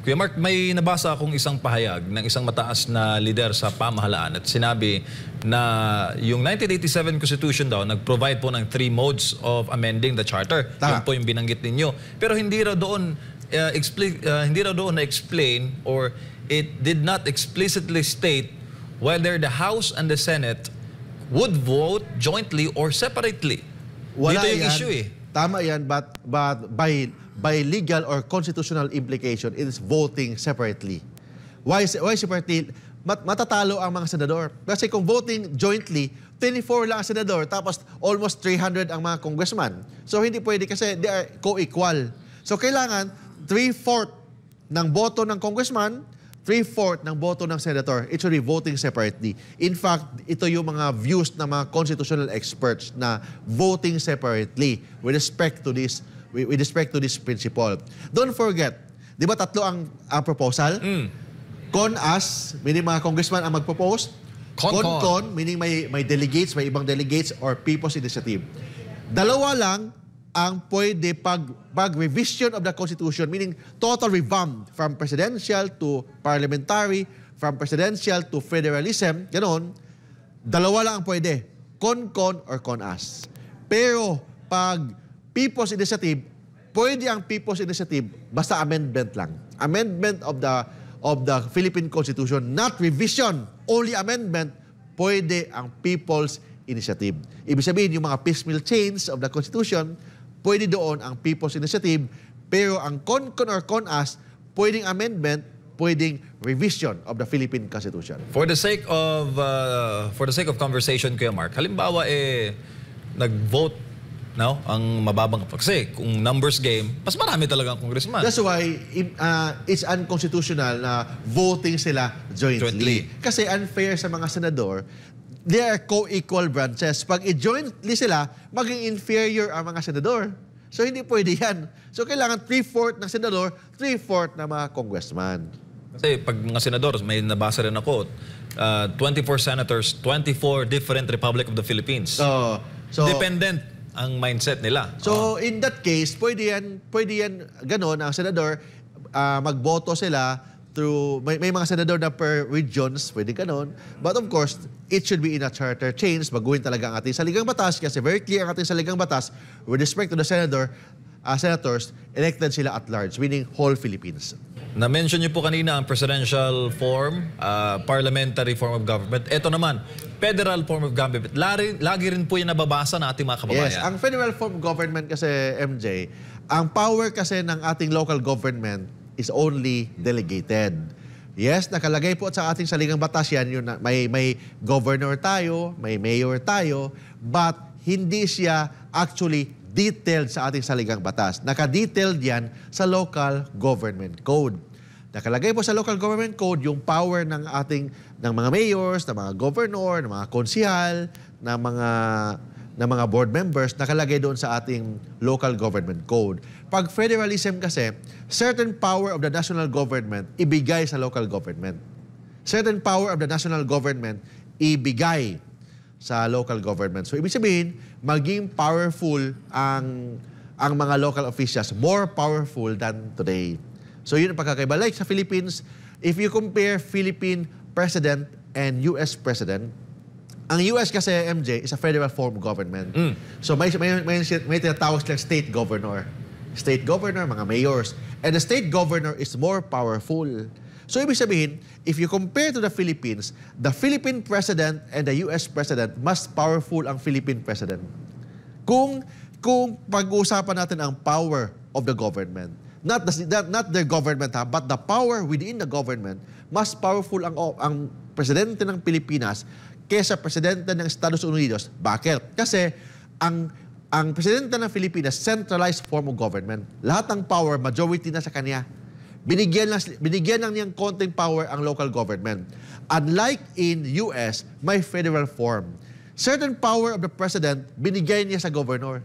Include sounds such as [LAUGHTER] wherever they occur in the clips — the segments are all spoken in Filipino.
Kuya Mark, may nabasa akong isang pahayag ng isang mataas na lider sa pamahalaan at sinabi na yung 1987 Constitution daw nag-provide po ng three modes of amending the Charter. Tama. Yun po yung binanggit ninyo. Pero hindi raw doon uh, expli- uh, hindi raw doon na-explain or it did not explicitly state whether the House and the Senate would vote jointly or separately. Wala Dito yung yan. issue eh. Tama yan, but, but by by legal or constitutional implication it is voting separately. Why, why separately? Mat matatalo ang mga senador. Kasi kung voting jointly, 24 lang ang senador, tapos almost 300 ang mga congressman. So hindi pwede kasi they are co-equal. So kailangan 3-4 ng boto ng congressman, 3-4 ng boto ng senator. It should be voting separately. In fact, ito yung mga views ng mga constitutional experts na voting separately with respect to this with respect to this principle. Don't forget, di ba tatlo ang, ang proposal? Mm. Con us, meaning mga congressman ang mag-propose. Con-con, con meaning may, may delegates, may ibang delegates or people's initiative. Dalawa lang ang pwede pag, pag revision of the Constitution, meaning total revamp from presidential to parliamentary, from presidential to federalism, ganoon, dalawa lang ang pwede. Con-con or con us. Pero pag People's Initiative, pwede ang People's Initiative, basta amendment lang. Amendment of the of the Philippine Constitution, not revision, only amendment, pwede ang People's Initiative. Ibig sabihin, yung mga piecemeal change of the Constitution, pwede doon ang People's Initiative, pero ang CONCON or CONAS, pwedeng amendment, pwedeng revision of the Philippine Constitution. For the sake of uh, for the sake of conversation, Kuya Mark, halimbawa eh nag-vote no? Ang mababang kasi kung numbers game, mas marami talaga ang congressman. That's why uh, it's unconstitutional na voting sila jointly. jointly. Kasi unfair sa mga senador, they are co-equal branches. Pag i-jointly sila, maging inferior ang mga senador. So hindi pwede yan. So kailangan 3-4 ng senador, 3-4 ng mga congressman. Kasi pag mga senador, may nabasa rin ako, uh, 24 senators, 24 different Republic of the Philippines. So, so Dependent ang mindset nila. So oh. in that case, pwede yan, pwede yan ganun ang senador uh, magboto sila through may, may mga senador na per regions, pwede ganun. But of course, it should be in a charter change. Baguhin talaga ang ating saligang batas kasi very clear ang ating saligang batas with respect to the senator uh, senators, elected sila at large, meaning whole Philippines. Na-mention niyo po kanina ang presidential form, uh, parliamentary form of government. Ito naman, federal form of government. Lari, lagi rin po yan nababasa na ating mga kababayan. Yes, ang federal form of government kasi, MJ, ang power kasi ng ating local government is only delegated. Yes, nakalagay po sa ating saligang batas yan, yun, may, may governor tayo, may mayor tayo, but hindi siya actually detailed sa ating saligang batas. Nakadetailed yan sa Local Government Code. Nakalagay po sa Local Government Code yung power ng ating ng mga mayors, ng mga governor, ng mga konsihal, ng mga ng mga board members nakalagay doon sa ating local government code. Pag federalism kasi, certain power of the national government ibigay sa local government. Certain power of the national government ibigay sa local government. So ibig sabihin, maging powerful ang ang mga local officials, more powerful than today. So yun ang pagkakaiba. Like sa Philippines, if you compare Philippine president and US president, ang US kasi, MJ, is a federal form government. Mm. So may, may, may, may tinatawag silang state governor. State governor, mga mayors. And the state governor is more powerful So ibig sabihin, if you compare to the Philippines, the Philippine President and the US President, mas powerful ang Philippine President. Kung, kung pag-uusapan natin ang power of the government, not the, not the government ha, but the power within the government, mas powerful ang, ang presidente ng Pilipinas kesa presidente ng Estados Unidos. Bakit? Kasi ang ang presidente ng Pilipinas, centralized form of government. Lahat ng power, majority na sa kanya. Binigyan lang, binigyan lang niyang konting power ang local government. Unlike in US, may federal form. Certain power of the president, binigyan niya sa governor.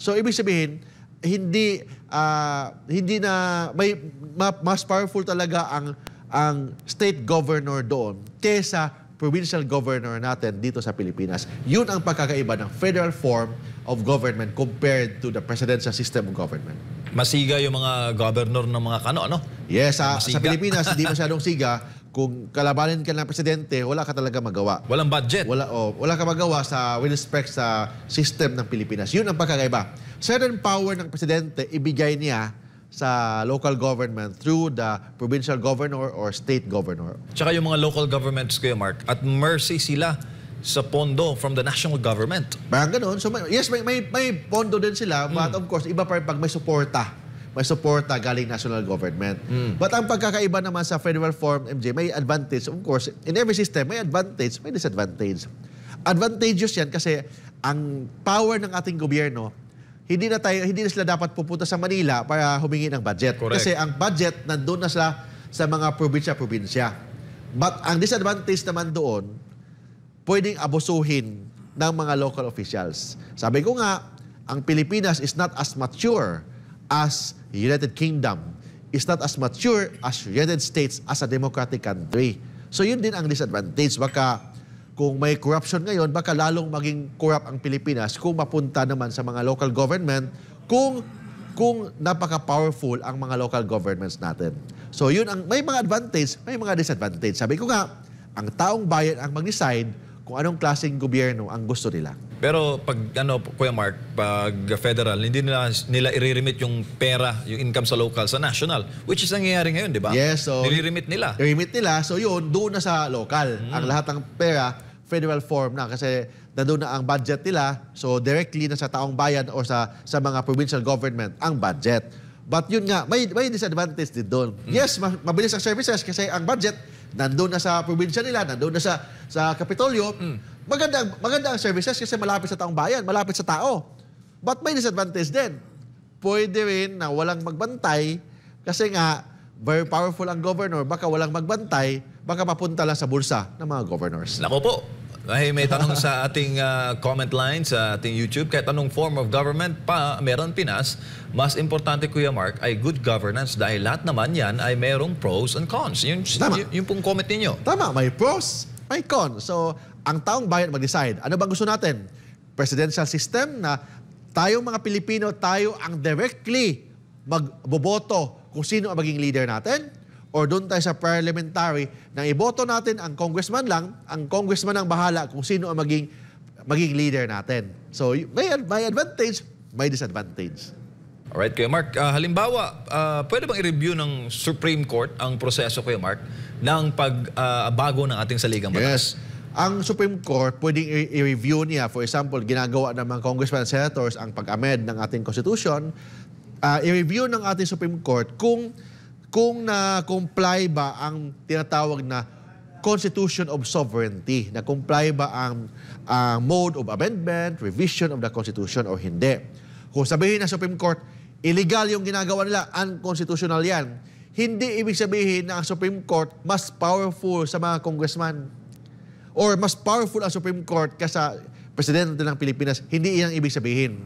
So, ibig sabihin, hindi uh, hindi na may ma, mas powerful talaga ang ang state governor doon kesa provincial governor natin dito sa Pilipinas. Yun ang pagkakaiba ng federal form of government compared to the presidential system of government. Masiga yung mga governor ng mga kano, ano? Yes, sa, sa Pilipinas, hindi [LAUGHS] masyadong siga. Kung kalabanin ka ng presidente, wala ka talaga magawa. Walang budget. Wala, oh, wala ka magawa sa with respect sa system ng Pilipinas. Yun ang pagkakaiba. Certain power ng presidente, ibigay niya sa local government through the provincial governor or state governor. Tsaka yung mga local governments kayo, Mark, at mercy sila sa pondo from the national government. Parang ganun. So, may, yes, may, may, may pondo din sila, mm. but hmm. of course, iba pa rin pag may suporta. May suporta galing national government. Mm. But ang pagkakaiba naman sa federal form, MJ, may advantage. Of course, in every system, may advantage, may disadvantage. Advantageous yan kasi ang power ng ating gobyerno, hindi na tayo hindi na sila dapat pupunta sa Manila para humingi ng budget. Correct. Kasi ang budget nandoon na sila sa mga probinsya-probinsya. But ang disadvantage naman doon, pwedeng abusuhin ng mga local officials. Sabi ko nga, ang Pilipinas is not as mature as United Kingdom, is not as mature as United States as a democratic country. So yun din ang disadvantage. Baka kung may corruption ngayon, baka lalong maging corrupt ang Pilipinas kung mapunta naman sa mga local government kung kung napaka-powerful ang mga local governments natin. So yun ang may mga advantage, may mga disadvantage. Sabi ko nga, ang taong bayan ang mag-decide kung anong klaseng gobyerno ang gusto nila. Pero pag ano Kuya Mark, pag federal, hindi nila nila i yung pera, yung income sa local sa national, which is nangyayari ngayon, di ba? Yes, so i nila. i nila. So yun, doon na sa local. Mm. Ang lahat ng pera federal form na kasi nandoon na ang budget nila. So directly na sa taong bayan o sa sa mga provincial government ang budget. But yun nga, may may disadvantage din doon. Mm. Yes, mabilis ang services kasi ang budget nandoon na sa probinsya nila, nandoon na sa, sa Kapitolyo, mm. maganda, maganda ang services kasi malapit sa taong bayan, malapit sa tao. But may disadvantage din. Pwede rin na walang magbantay kasi nga, very powerful ang governor, baka walang magbantay, baka mapunta lang sa bulsa ng mga governors. Nako po, ay, may tanong sa ating uh, comment line sa ating YouTube. Kahit anong form of government pa meron Pinas, mas importante, Kuya Mark, ay good governance dahil lahat naman yan ay merong pros and cons. Yun, Tama. yun pong comment ninyo. Tama, may pros, may cons. So, ang taong bayan mag-decide. Ano ba gusto natin? Presidential system na tayo mga Pilipino, tayo ang directly magboboto kung sino ang maging leader natin? or doon tayo sa parliamentary na iboto natin ang congressman lang, ang congressman ang bahala kung sino ang maging, maging leader natin. So may, may advantage, may disadvantage. Alright, Kuya Mark. Uh, halimbawa, uh, pwede bang i-review ng Supreme Court ang proseso, Kuya Mark, ng pagbago ah, uh, ng ating saligang batas? Yes. Ang Supreme Court, pwedeng i-review niya. For example, ginagawa ng mga congressman senators ang pag-amend ng ating Constitution. Uh, i-review ng ating Supreme Court kung kung na-comply ba ang tinatawag na Constitution of Sovereignty, na-comply ba ang uh, mode of amendment, revision of the Constitution o hindi. Kung sabihin ng Supreme Court, illegal yung ginagawa nila, unconstitutional yan, hindi ibig sabihin na ang Supreme Court mas powerful sa mga congressman or mas powerful ang Supreme Court kaysa presidente ng Pilipinas, hindi iyan ibig sabihin.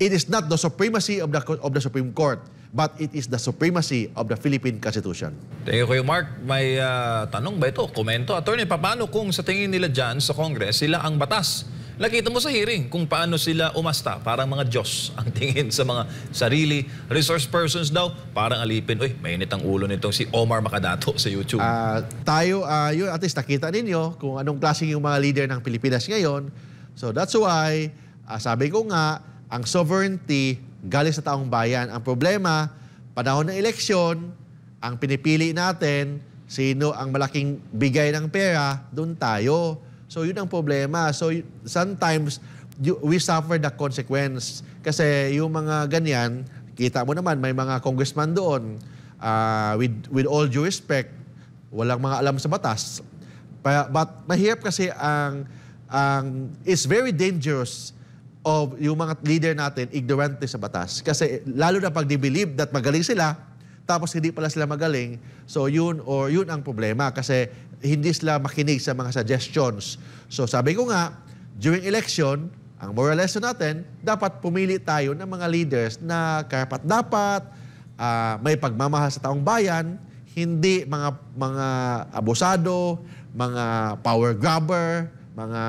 It is not the supremacy of the, of the Supreme Court, but it is the supremacy of the Philippine Constitution. Thank you, Kuya Mark. May uh, tanong ba ito? Komento. Attorney, paano kung sa tingin nila dyan sa Congress, sila ang batas? Nakita mo sa hearing kung paano sila umasta. Parang mga Diyos [LAUGHS] ang tingin sa mga sarili. Resource persons daw, parang alipin. Uy, mainit ang ulo nitong si Omar Makadato [LAUGHS] sa YouTube. Uh, tayo, uh, yun, at least nakita ninyo kung anong klase yung mga leader ng Pilipinas ngayon. So that's why, uh, sabi ko nga, ang sovereignty galing sa taong bayan. Ang problema, panahon ng eleksyon, ang pinipili natin, sino ang malaking bigay ng pera, doon tayo. So yun ang problema. So sometimes we suffer the consequence. Kasi yung mga ganyan, kita mo naman, may mga congressman doon, uh, with, with all due respect, walang mga alam sa batas. But mahirap kasi ang, ang it's very dangerous of yung mga leader natin ignorante sa batas. Kasi lalo na pag believe that magaling sila, tapos hindi pala sila magaling, so yun or yun ang problema kasi hindi sila makinig sa mga suggestions. So sabi ko nga, during election, ang moral lesson natin, dapat pumili tayo ng mga leaders na karapat-dapat, uh, ah, may pagmamahal sa taong bayan, hindi mga mga abusado, mga power grabber, mga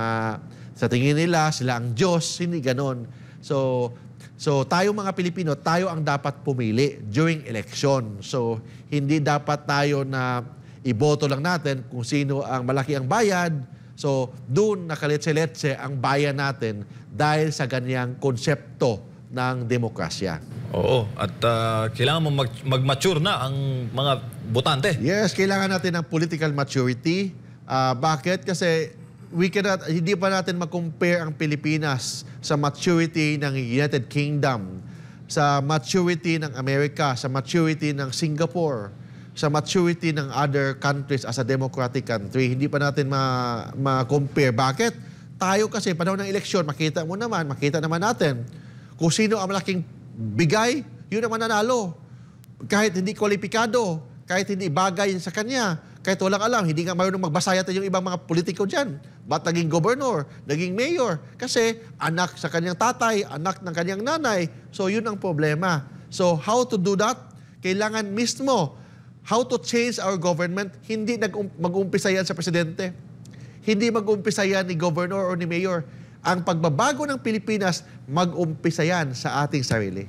sa tingin nila, sila ang Diyos, hindi ganon. So, so tayo mga Pilipino, tayo ang dapat pumili during election. So, hindi dapat tayo na iboto lang natin kung sino ang malaki ang bayad. So, doon nakaletse-letse ang bayan natin dahil sa ganyang konsepto ng demokrasya. Oo, at uh, kailangan mo mag- mag-mature na ang mga botante. Yes, kailangan natin ng political maturity. Uh, bakit? Kasi we cannot, hindi pa natin mag-compare ang Pilipinas sa maturity ng United Kingdom, sa maturity ng Amerika, sa maturity ng Singapore, sa maturity ng other countries as a democratic country. Hindi pa natin ma-compare. Ma Bakit? Tayo kasi, panahon ng eleksyon, makita mo naman, makita naman natin kung sino ang malaking bigay, yun ang mananalo. Kahit hindi kwalipikado, kahit hindi bagay sa kanya, kahit walang alam, hindi nga marunong magbasa yata yung ibang mga politiko dyan. Ba't naging governor, naging mayor? Kasi anak sa kanyang tatay, anak ng kanyang nanay. So yun ang problema. So how to do that? Kailangan mismo how to change our government. Hindi mag-umpisa yan sa presidente. Hindi mag-umpisa yan ni governor o ni mayor. Ang pagbabago ng Pilipinas, mag-umpisa yan sa ating sarili.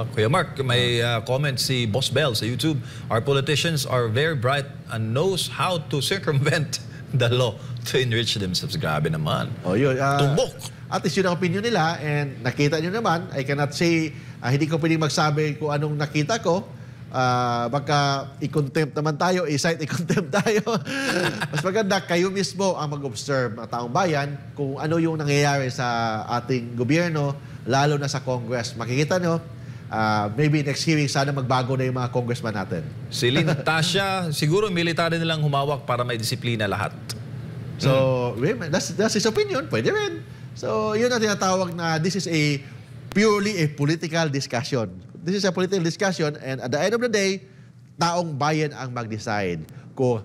Ah, Kuya Mark, may uh, comment si Boss Bell sa YouTube. Our politicians are very bright and knows how to circumvent [LAUGHS] the law to enrich themselves. Grabe naman. Oh, yun. Uh, Tumbok. At least yun ang opinion nila and nakita nyo naman, I cannot say, uh, hindi ko pwedeng magsabi kung anong nakita ko. Uh, baka i-contempt naman tayo, i-cite i-contempt [LAUGHS] tayo. Mas maganda, kayo mismo ang mag-observe na taong bayan kung ano yung nangyayari sa ating gobyerno, lalo na sa Congress. Makikita nyo, uh, maybe next hearing, sana magbago na yung mga congressman natin. Si Lynn Tasha, siguro military nilang humawak para may disiplina lahat. So, mm. that's, that's his opinion. Pwede rin. So, yun ang tinatawag na this is a purely a political discussion. This is a political discussion and at the end of the day, taong bayan ang mag-decide kung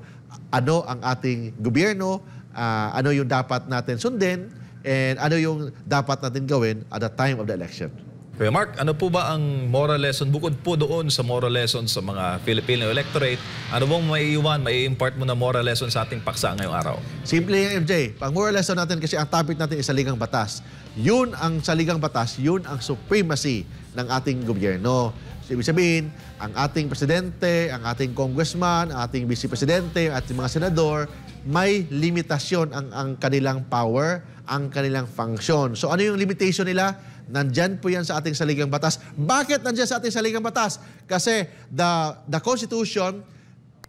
ano ang ating gobyerno, uh, ano yung dapat natin sundin, and ano yung dapat natin gawin at the time of the election. Kuya Mark, ano po ba ang moral lesson bukod po doon sa moral lesson sa mga Filipino electorate? Ano bang maiiwan, mai-impart mo na moral lesson sa ating paksa ngayong araw? Simple yan, MJ. Pang moral lesson natin kasi ang topic natin is saligang batas. Yun ang saligang batas, yun ang supremacy ng ating gobyerno. So, ibig sabihin, ang ating presidente, ang ating congressman, ang ating vice-presidente, at mga senador, may limitasyon ang, ang kanilang power, ang kanilang function. So ano yung limitation nila? Nandyan po yan sa ating saligang batas. Bakit nandyan sa ating saligang batas? Kasi the, the Constitution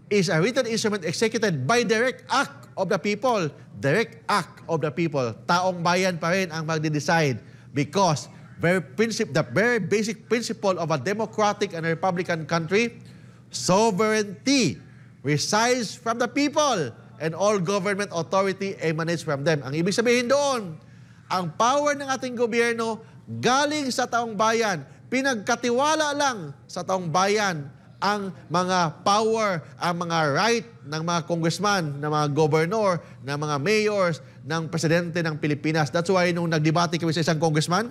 is a written instrument executed by direct act of the people. Direct act of the people. Taong bayan pa rin ang magde-decide because very principle, the very basic principle of a democratic and republican country, sovereignty resides from the people and all government authority emanates from them. Ang ibig sabihin doon, ang power ng ating gobyerno galing sa taong bayan. Pinagkatiwala lang sa taong bayan ang mga power, ang mga right ng mga congressman, ng mga governor, ng mga mayors, ng presidente ng Pilipinas. That's why nung nagdebate kami sa isang congressman,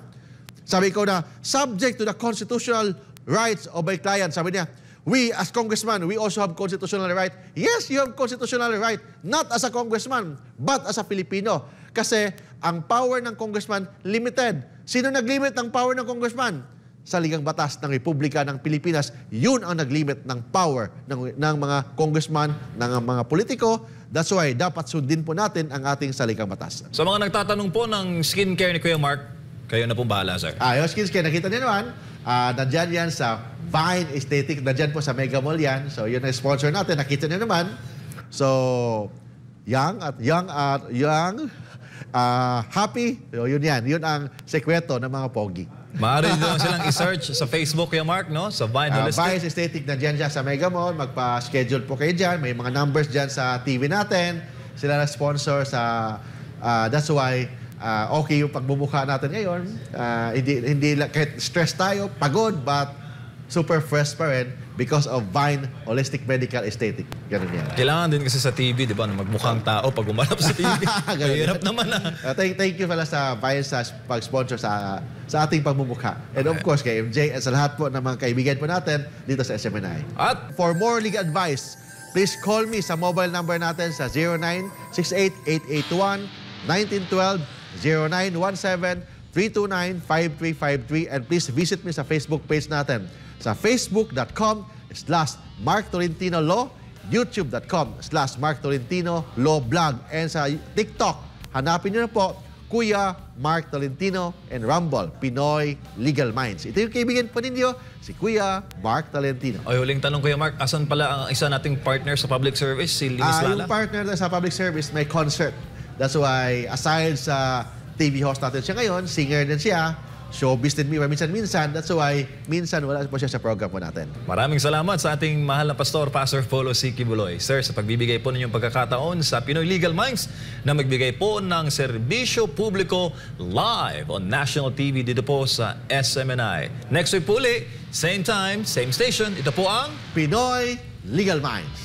sabi ko na, subject to the constitutional rights of my client. Sabi niya, we as congressman, we also have constitutional right. Yes, you have constitutional right, not as a congressman, but as a Filipino. Kasi ang power ng congressman limited. Sino naglimit ng power ng congressman? Sa Ligang Batas ng Republika ng Pilipinas, yun ang naglimit ng power ng, ng mga congressman, ng mga politiko. That's why dapat sundin po natin ang ating Saligang Batas. Sa mga nagtatanong po ng skincare ni Kuya Mark, kayo na pong bahala, sir. Ah, skincare, nakita niyo naman, uh, ah, nandyan yan sa Vine Aesthetic, nandyan po sa Mega Mall yan. So, yun ang sponsor natin, nakita niyo naman. So, young at young at young uh, happy. So, yun yan. Yun ang sekweto ng mga pogi. Maaari doon silang i-search sa Facebook yung Mark, no? Sa Vine uh, Vines Aesthetic na dyan siya sa Mega Mall. Magpa-schedule po kayo dyan. May mga numbers dyan sa TV natin. Sila na sponsor sa... Uh, that's why uh, okay yung pagmumukha natin ngayon. Uh, hindi, hindi kahit stress tayo, pagod, but super fresh pa rin because of Vine Holistic Medical Aesthetic. Ganun yan. Kailangan din kasi sa TV, di ba, na magmukhang oh. tao pag umarap sa TV. [LAUGHS] Mahirap naman ah. Uh, thank, thank you pala sa Bayan sa pag-sponsor sa, sa ating pagmumukha. And of course, kay MJ at sa lahat po ng mga kaibigan po natin dito sa SMNI. At for more league advice, please call me sa mobile number natin sa 0968-881-1912, 0917-329-5353, and please visit me sa Facebook page natin sa facebook.com slash Mark Tolentino Law youtube.com slash Mark Tolentino Law Blog. And sa TikTok, hanapin nyo na po, Kuya Mark Tolentino and Rumble, Pinoy Legal Minds. Ito yung kaibigan po ninyo, si Kuya Mark Tolentino. Ay, huling tanong Kuya Mark, asan pala ang isa nating partner sa public service, si Limis uh, ah, Lala? Yung partner na sa public service, may concert. That's why, aside sa TV host natin siya ngayon, singer din siya, showbiz din paminsan minsan That's why minsan wala po siya sa program po natin. Maraming salamat sa ating mahal na pastor, Pastor Polo C. Kibuloy. Sir, sa pagbibigay po ninyong pagkakataon sa Pinoy Legal Minds na magbigay po ng serbisyo publiko live on national TV dito po sa SMNI. Next week po ulit, same time, same station. Ito po ang Pinoy Legal Minds.